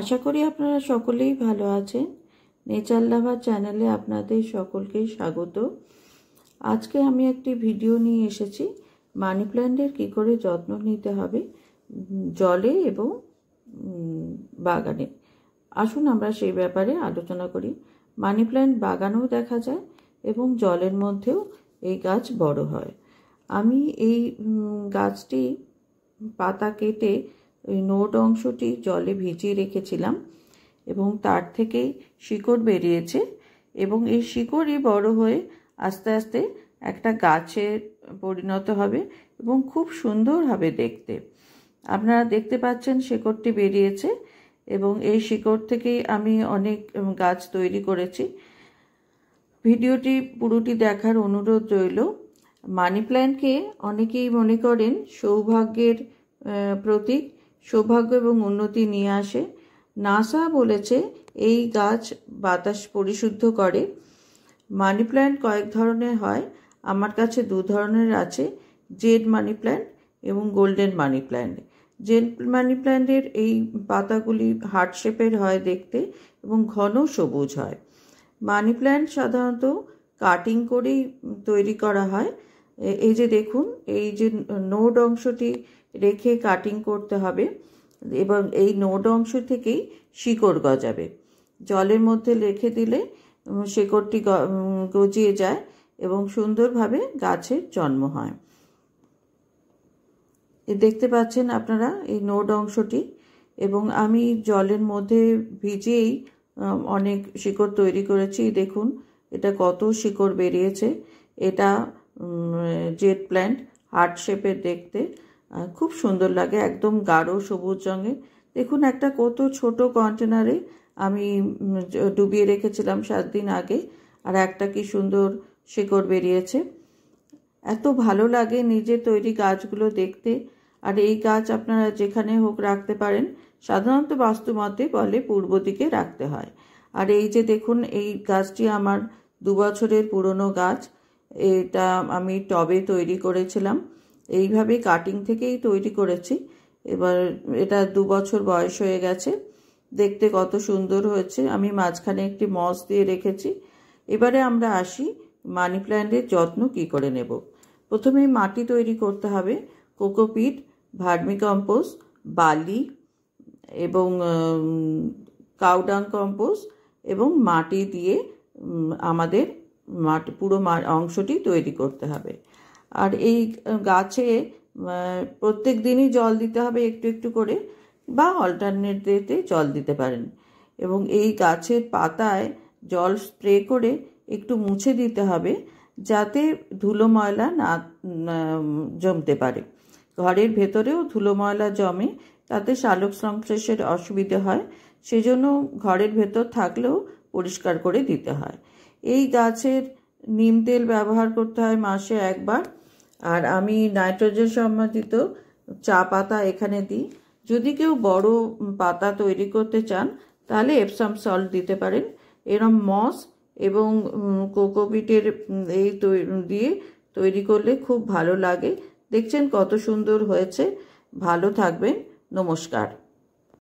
আশা করি আপনারা সকলেই ভালো আছেন নেচার লাভার চ্যানেলে আপনাদের সকলকে স্বাগত আজকে আমি একটি ভিডিও নিয়ে এসেছি মানি প্ল্যান্টের কী করে যত্ন নিতে হবে জলে এবং বাগানে আসুন আমরা সেই ব্যাপারে আলোচনা করি মানি প্ল্যান্ট বাগানেও দেখা যায় এবং জলের মধ্যেও এই গাছ বড় হয় আমি এই গাছটি পাতা কেটে ওই নোট অংশটি জলে ভিজিয়ে রেখেছিলাম এবং তার থেকেই শিকড় বেরিয়েছে এবং এই শিকড়ই বড় হয়ে আস্তে আস্তে একটা গাছে পরিণত হবে এবং খুব সুন্দর হবে দেখতে আপনারা দেখতে পাচ্ছেন শিকড়টি বেরিয়েছে এবং এই শিকড় থেকেই আমি অনেক গাছ তৈরি করেছি ভিডিওটি পুরোটি দেখার অনুরোধ রইল মানি প্ল্যান্টকে অনেকেই মনে করেন সৌভাগ্যের প্রতীক সৌভাগ্য এবং উন্নতি নিয়ে আসে নাসা বলেছে এই গাছ বাতাস পরিশুদ্ধ করে মানি প্ল্যান্ট কয়েক ধরনের হয় আমার কাছে দু ধরনের আছে জেড মানি প্ল্যান্ট এবং golden money plant jade money প্ল্যান্টের এই পাতাগুলি হার্ট শেপের হয় দেখতে এবং ঘন সবুজ হয় মানি প্ল্যান্ট সাধারণত কাটিং করেই তৈরি করা হয় এই যে দেখুন এই যে নোড অংশটি রেখে কাটিং করতে হবে এবং এই নোড অংশ থেকেই শিকড় গজাবে জলের মধ্যে রেখে দিলে শেকড়টি গজিয়ে যায় এবং সুন্দরভাবে গাছের জন্ম হয় দেখতে পাচ্ছেন আপনারা এই নোড অংশটি এবং আমি জলের মধ্যে ভিজেই অনেক শিকড় তৈরি করেছি দেখুন এটা কত শিকড় বেরিয়েছে এটা জেট প্ল্যান্ট হার্ট শেপের দেখতে খুব সুন্দর লাগে একদম গাঢ় সবুজ রঙের দেখুন একটা কত ছোট কন্টেনারে আমি ডুবিয়ে রেখেছিলাম সাত দিন আগে আর একটা কি সুন্দর শিকড় বেরিয়েছে এত ভালো লাগে নিজে তৈরি গাছগুলো দেখতে আর এই গাছ আপনারা যেখানে হোক রাখতে পারেন সাধারণত বাস্তুমতে বলে পূর্ব দিকে রাখতে হয় আর এই যে দেখুন এই গাছটি আমার দু বছরের পুরনো গাছ এটা আমি টবে তৈরি করেছিলাম এইভাবেই কাটিং থেকেই তৈরি করেছি এবার এটা দু বছর বয়স হয়ে গেছে দেখতে কত সুন্দর হয়েছে আমি মাঝখানে একটি মস দিয়ে রেখেছি এবারে আমরা আসি মানি প্ল্যান্টের যত্ন কি করে নেব প্রথমে মাটি তৈরি করতে হবে কোকোপিট ভার্মিকম্পোজ বালি এবং কাউডাং কম্পোজ এবং মাটি দিয়ে আমাদের মাটি পুরো অংশটি তৈরি করতে হবে আর এই গাছে প্রত্যেক দিনই জল দিতে হবে একটু একটু করে বা অল্টারনেট ডেতে জল দিতে পারেন এবং এই গাছের পাতায় জল স্প্রে করে একটু মুছে দিতে হবে যাতে ধুলো ময়লা না জমতে পারে ঘরের ভেতরেও ধুলো ময়লা জমে তাতে শালক সংশ্লেষের অসুবিধে হয় সেজন্য ঘরের ভেতর থাকলেও পরিষ্কার করে দিতে হয় এই গাছের নিম তেল ব্যবহার করতে হয় মাসে একবার আর আমি নাইট্রোজেন সম্বন্ধিত চা পাতা এখানে দিই যদি কেউ বড় পাতা তৈরি করতে চান তাহলে এপসাম সল্ট দিতে পারেন এরম মস এবং কোকোপিটের এই দিয়ে তৈরি করলে খুব ভালো লাগে দেখছেন কত সুন্দর হয়েছে ভালো থাকবেন নমস্কার